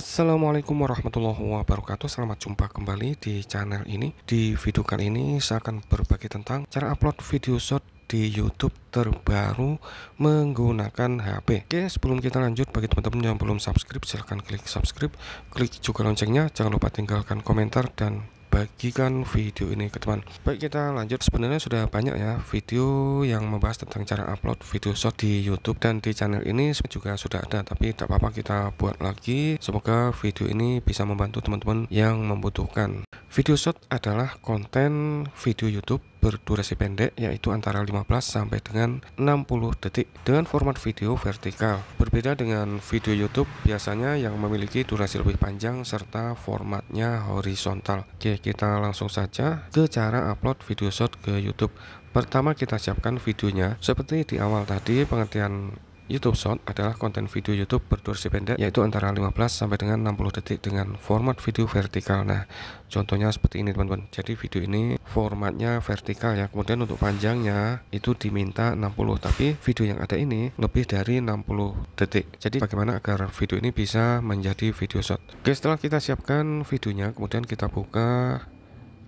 Assalamualaikum warahmatullahi wabarakatuh Selamat jumpa kembali di channel ini Di video kali ini saya akan berbagi tentang Cara upload video short di YouTube terbaru menggunakan HP Oke sebelum kita lanjut bagi teman-teman yang belum subscribe silahkan klik subscribe Klik juga loncengnya Jangan lupa tinggalkan komentar dan bagikan video ini ke teman baik kita lanjut sebenarnya sudah banyak ya video yang membahas tentang cara upload video short di YouTube dan di channel ini juga sudah ada tapi tak apa-apa kita buat lagi semoga video ini bisa membantu teman-teman yang membutuhkan video short adalah konten video YouTube berdurasi pendek yaitu antara 15 sampai dengan 60 detik dengan format video vertikal. Berbeda dengan video YouTube biasanya yang memiliki durasi lebih panjang serta formatnya horizontal. Oke, kita langsung saja ke cara upload video short ke YouTube. Pertama kita siapkan videonya. Seperti di awal tadi pengertian YouTube Short adalah konten video YouTube berdurasi pendek yaitu antara 15 sampai dengan 60 detik dengan format video vertikal. Nah, contohnya seperti ini teman-teman. Jadi video ini formatnya vertikal ya. Kemudian untuk panjangnya itu diminta 60, tapi video yang ada ini lebih dari 60 detik. Jadi bagaimana agar video ini bisa menjadi video short? Oke, setelah kita siapkan videonya, kemudian kita buka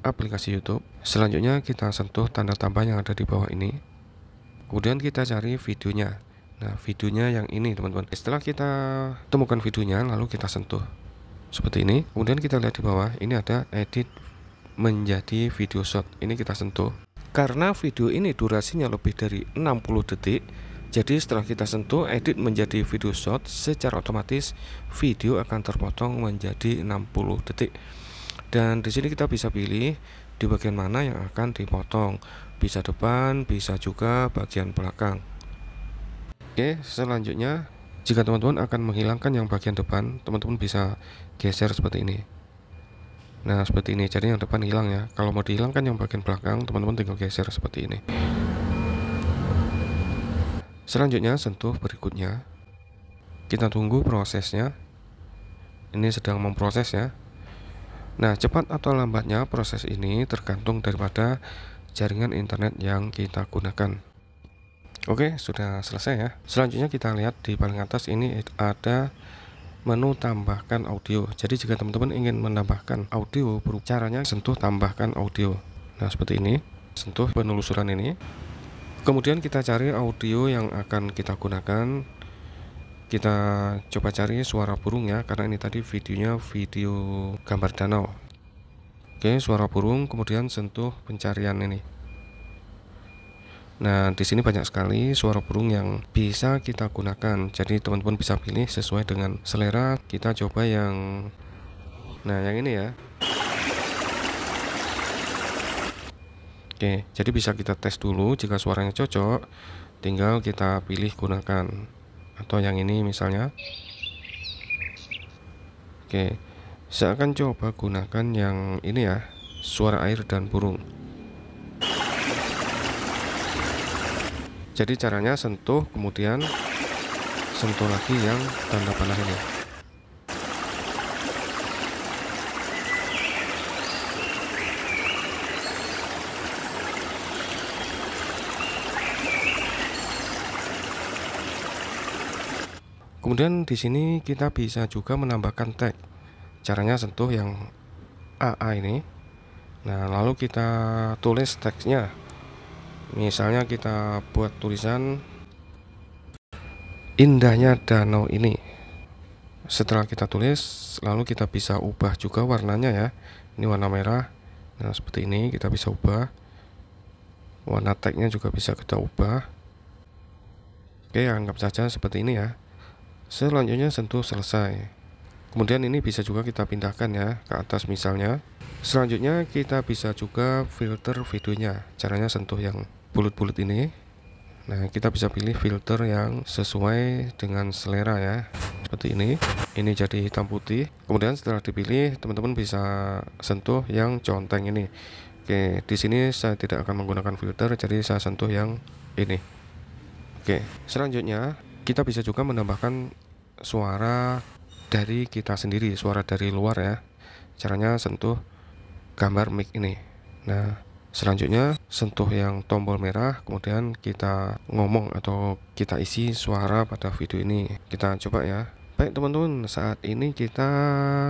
aplikasi YouTube. Selanjutnya kita sentuh tanda tambah yang ada di bawah ini. Kemudian kita cari videonya. Nah, videonya yang ini, teman-teman. Setelah kita temukan videonya, lalu kita sentuh seperti ini. Kemudian kita lihat di bawah, ini ada edit menjadi video shot. Ini kita sentuh. Karena video ini durasinya lebih dari 60 detik, jadi setelah kita sentuh edit menjadi video shot, secara otomatis video akan terpotong menjadi 60 detik. Dan di sini kita bisa pilih di bagian mana yang akan dipotong. Bisa depan, bisa juga bagian belakang. Oke, selanjutnya jika teman-teman akan menghilangkan yang bagian depan, teman-teman bisa geser seperti ini. Nah, seperti ini. Jadi yang depan hilang ya. Kalau mau dihilangkan yang bagian belakang, teman-teman tinggal geser seperti ini. Selanjutnya, sentuh berikutnya. Kita tunggu prosesnya. Ini sedang memproses ya. Nah, cepat atau lambatnya proses ini tergantung daripada jaringan internet yang kita gunakan. Oke, sudah selesai ya. Selanjutnya kita lihat di paling atas ini ada menu tambahkan audio. Jadi jika teman-teman ingin menambahkan audio, caranya sentuh tambahkan audio. Nah, seperti ini. Sentuh penelusuran ini. Kemudian kita cari audio yang akan kita gunakan. Kita coba cari suara burung ya, karena ini tadi videonya video gambar danau. Oke, suara burung, kemudian sentuh pencarian ini. Nah, di sini banyak sekali suara burung yang bisa kita gunakan. Jadi teman-teman bisa pilih sesuai dengan selera. Kita coba yang Nah, yang ini ya. Oke, jadi bisa kita tes dulu jika suaranya cocok, tinggal kita pilih gunakan. Atau yang ini misalnya. Oke. Saya akan coba gunakan yang ini ya, suara air dan burung. jadi caranya sentuh kemudian sentuh lagi yang tanda panah ini kemudian di sini kita bisa juga menambahkan tag caranya sentuh yang AA ini nah lalu kita tulis teksnya misalnya kita buat tulisan indahnya danau ini setelah kita tulis lalu kita bisa ubah juga warnanya ya ini warna merah nah seperti ini kita bisa ubah warna tagnya juga bisa kita ubah oke anggap saja seperti ini ya selanjutnya sentuh selesai kemudian ini bisa juga kita pindahkan ya ke atas misalnya selanjutnya kita bisa juga filter videonya caranya sentuh yang bulut-bulut ini nah kita bisa pilih filter yang sesuai dengan selera ya seperti ini ini jadi hitam putih kemudian setelah dipilih teman-teman bisa sentuh yang conteng ini oke di sini saya tidak akan menggunakan filter jadi saya sentuh yang ini oke selanjutnya kita bisa juga menambahkan suara dari kita sendiri suara dari luar ya caranya sentuh gambar mic ini nah Selanjutnya, sentuh yang tombol merah, kemudian kita ngomong atau kita isi suara pada video ini. Kita coba ya. Baik teman-teman, saat ini kita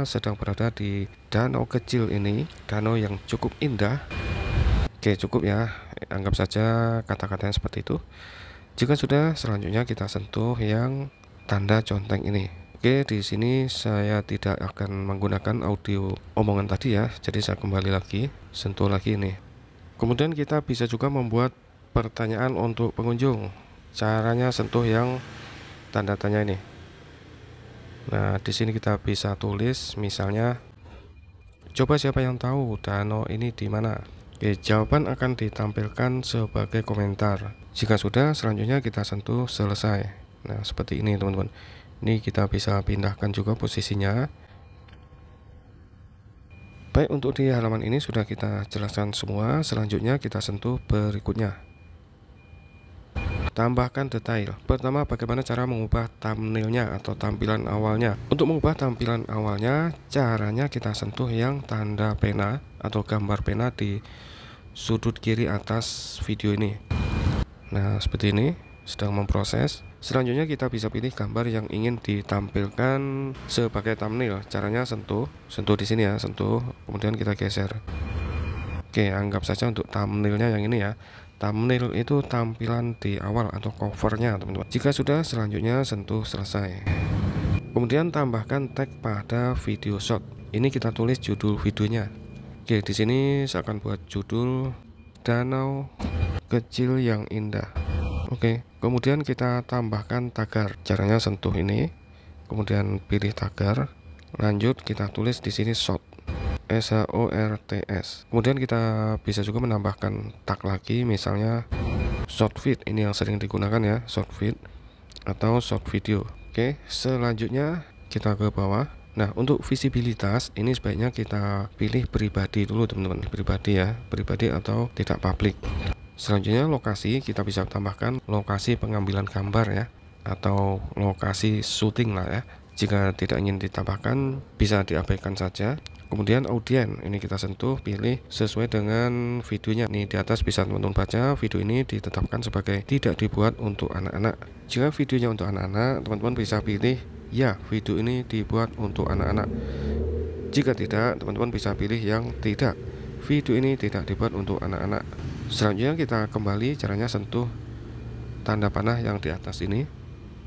sedang berada di danau kecil ini, danau yang cukup indah. Oke, cukup ya. Anggap saja kata-katanya seperti itu. Jika sudah, selanjutnya kita sentuh yang tanda conteng ini. Oke, di sini saya tidak akan menggunakan audio omongan tadi ya. Jadi saya kembali lagi, sentuh lagi ini. Kemudian kita bisa juga membuat pertanyaan untuk pengunjung. Caranya sentuh yang tanda tanya ini. Nah, di sini kita bisa tulis misalnya coba siapa yang tahu danau ini di mana. Oke, jawaban akan ditampilkan sebagai komentar. Jika sudah, selanjutnya kita sentuh selesai. Nah, seperti ini, teman-teman. Ini kita bisa pindahkan juga posisinya Baik, untuk di halaman ini sudah kita jelaskan semua. Selanjutnya kita sentuh berikutnya. Tambahkan detail. Pertama, bagaimana cara mengubah thumbnailnya atau tampilan awalnya. Untuk mengubah tampilan awalnya, caranya kita sentuh yang tanda pena atau gambar pena di sudut kiri atas video ini. Nah, seperti ini, sedang memproses. Selanjutnya kita bisa pilih gambar yang ingin ditampilkan sebagai thumbnail. Caranya sentuh, sentuh di sini ya, sentuh, kemudian kita geser. Oke, anggap saja untuk thumbnailnya yang ini ya. Thumbnail itu tampilan di awal atau covernya, teman-teman. Jika sudah, selanjutnya sentuh selesai. Kemudian tambahkan tag pada video shot. Ini kita tulis judul videonya. Oke, di sini saya akan buat judul Danau Kecil yang Indah. Oke, kemudian kita tambahkan tagar. Caranya sentuh ini, kemudian pilih tagar. Lanjut kita tulis di sini short, S H O R T S. Kemudian kita bisa juga menambahkan tag lagi misalnya short feed ini yang sering digunakan ya, short feed atau short video. Oke, selanjutnya kita ke bawah. Nah, untuk visibilitas ini sebaiknya kita pilih pribadi dulu, teman-teman. Pribadi ya, pribadi atau tidak publik. Selanjutnya lokasi kita bisa tambahkan lokasi pengambilan gambar ya atau lokasi syuting lah ya. Jika tidak ingin ditambahkan bisa diabaikan saja. Kemudian audien ini kita sentuh pilih sesuai dengan videonya. Ini di atas bisa teman-teman baca video ini ditetapkan sebagai tidak dibuat untuk anak-anak. Jika videonya untuk anak-anak, teman-teman bisa pilih ya video ini dibuat untuk anak-anak. Jika tidak, teman-teman bisa pilih yang tidak. Video ini tidak dibuat untuk anak-anak selanjutnya kita kembali caranya sentuh tanda panah yang di atas ini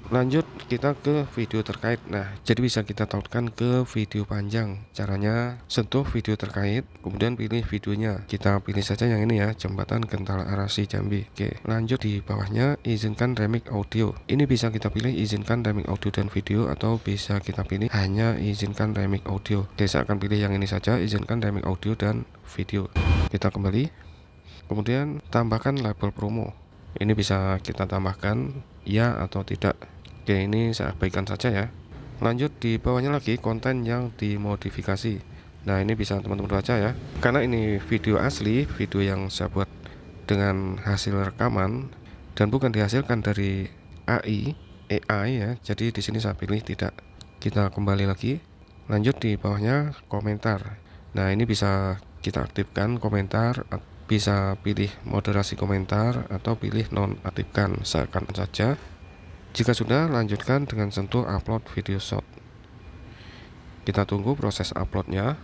lanjut kita ke video terkait nah jadi bisa kita tautkan ke video panjang caranya sentuh video terkait kemudian pilih videonya kita pilih saja yang ini ya jembatan gentala arasi jambi oke lanjut di bawahnya izinkan remix audio ini bisa kita pilih izinkan remix audio dan video atau bisa kita pilih hanya izinkan remix audio oke saya akan pilih yang ini saja izinkan remix audio dan video kita kembali kemudian tambahkan label promo ini bisa kita tambahkan ya atau tidak oke ini saya abaikan saja ya lanjut di bawahnya lagi konten yang dimodifikasi nah ini bisa teman-teman baca ya karena ini video asli video yang saya buat dengan hasil rekaman dan bukan dihasilkan dari AI AI ya jadi di sini saya pilih tidak kita kembali lagi lanjut di bawahnya komentar nah ini bisa kita aktifkan komentar bisa pilih moderasi komentar atau pilih nonaktifkan seakan saja jika sudah lanjutkan dengan sentuh upload video shot kita tunggu proses uploadnya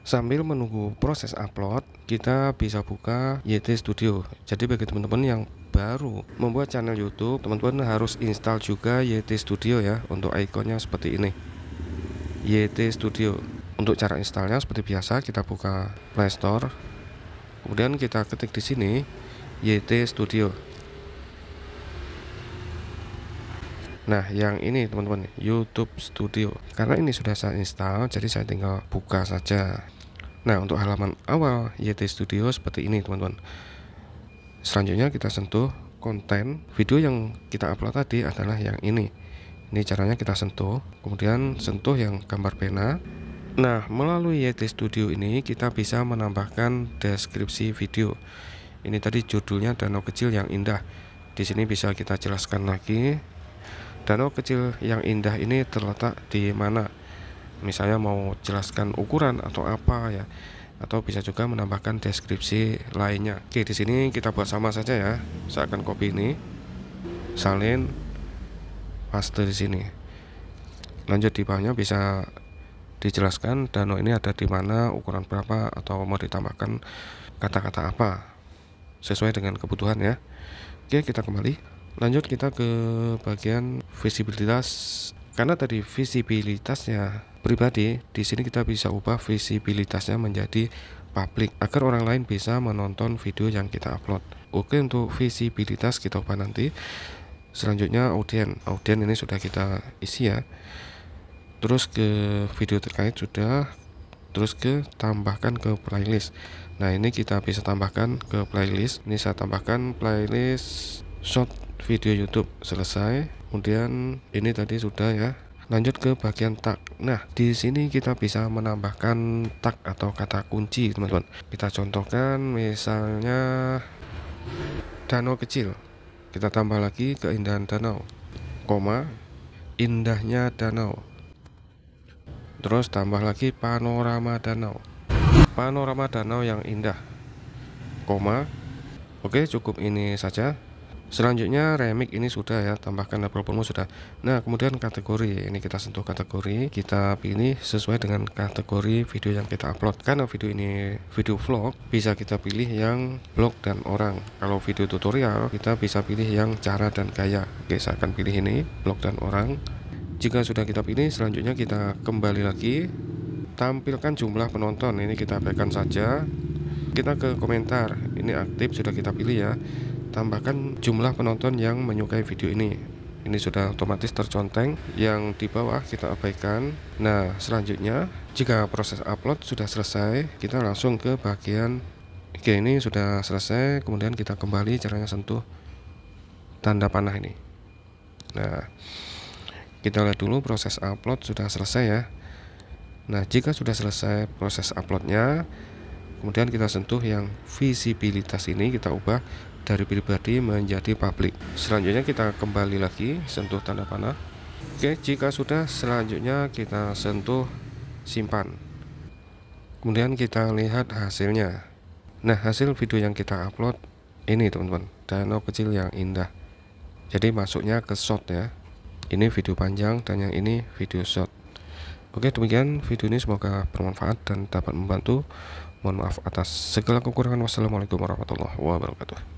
sambil menunggu proses upload kita bisa buka YT Studio jadi bagi teman-teman yang baru membuat channel YouTube teman-teman harus install juga YT Studio ya untuk ikonnya seperti ini YT Studio untuk cara installnya seperti biasa kita buka Play Store kemudian kita ketik di sini YT Studio Nah, yang ini teman-teman, YouTube Studio. Karena ini sudah saya install, jadi saya tinggal buka saja. Nah, untuk halaman awal YT Studio seperti ini, teman-teman. Selanjutnya kita sentuh konten video yang kita upload tadi adalah yang ini. Ini caranya kita sentuh, kemudian sentuh yang gambar pena, Nah, melalui YT Studio ini kita bisa menambahkan deskripsi video. Ini tadi judulnya danau kecil yang indah. Di sini bisa kita jelaskan lagi. Danau kecil yang indah ini terletak di mana? Misalnya mau jelaskan ukuran atau apa ya. Atau bisa juga menambahkan deskripsi lainnya. Oke, di sini kita buat sama saja ya. Saya akan copy ini. Salin paste di sini. Lanjut di bawahnya bisa dijelaskan dano oh, ini ada di mana, ukuran berapa, atau mau ditambahkan kata-kata apa sesuai dengan kebutuhan ya. Oke, kita kembali. Lanjut kita ke bagian visibilitas. Karena tadi visibilitasnya pribadi, di sini kita bisa ubah visibilitasnya menjadi public agar orang lain bisa menonton video yang kita upload. Oke, untuk visibilitas kita ubah nanti. Selanjutnya audien. Audien ini sudah kita isi ya terus ke video terkait sudah terus ke tambahkan ke playlist nah ini kita bisa tambahkan ke playlist ini saya tambahkan playlist short video YouTube selesai kemudian ini tadi sudah ya lanjut ke bagian tag nah di sini kita bisa menambahkan tag atau kata kunci teman-teman kita contohkan misalnya danau kecil kita tambah lagi keindahan danau koma indahnya danau Terus tambah lagi panorama danau. Panorama danau yang indah. Koma. Oke, cukup ini saja. Selanjutnya remix ini sudah ya, tambahkan label promo sudah. Nah, kemudian kategori. Ini kita sentuh kategori, kita pilih sesuai dengan kategori video yang kita upload. Karena video ini video vlog, bisa kita pilih yang blog dan orang. Kalau video tutorial, kita bisa pilih yang cara dan gaya. Oke, saya akan pilih ini, blog dan orang jika sudah kita pilih selanjutnya kita kembali lagi tampilkan jumlah penonton ini kita abaikan saja kita ke komentar ini aktif sudah kita pilih ya tambahkan jumlah penonton yang menyukai video ini ini sudah otomatis terconteng yang di bawah kita abaikan nah selanjutnya jika proses upload sudah selesai kita langsung ke bagian oke ini sudah selesai kemudian kita kembali caranya sentuh tanda panah ini nah kita lihat dulu proses upload sudah selesai ya. Nah, jika sudah selesai proses uploadnya, kemudian kita sentuh yang visibilitas ini kita ubah dari pribadi menjadi public. Selanjutnya kita kembali lagi sentuh tanda panah. Oke, jika sudah selanjutnya kita sentuh simpan. Kemudian kita lihat hasilnya. Nah, hasil video yang kita upload ini teman-teman, danau kecil yang indah. Jadi masuknya ke shot ya ini video panjang dan yang ini video short Oke demikian video ini semoga bermanfaat dan dapat membantu Mohon maaf atas segala kekurangan Wassalamualaikum warahmatullahi wabarakatuh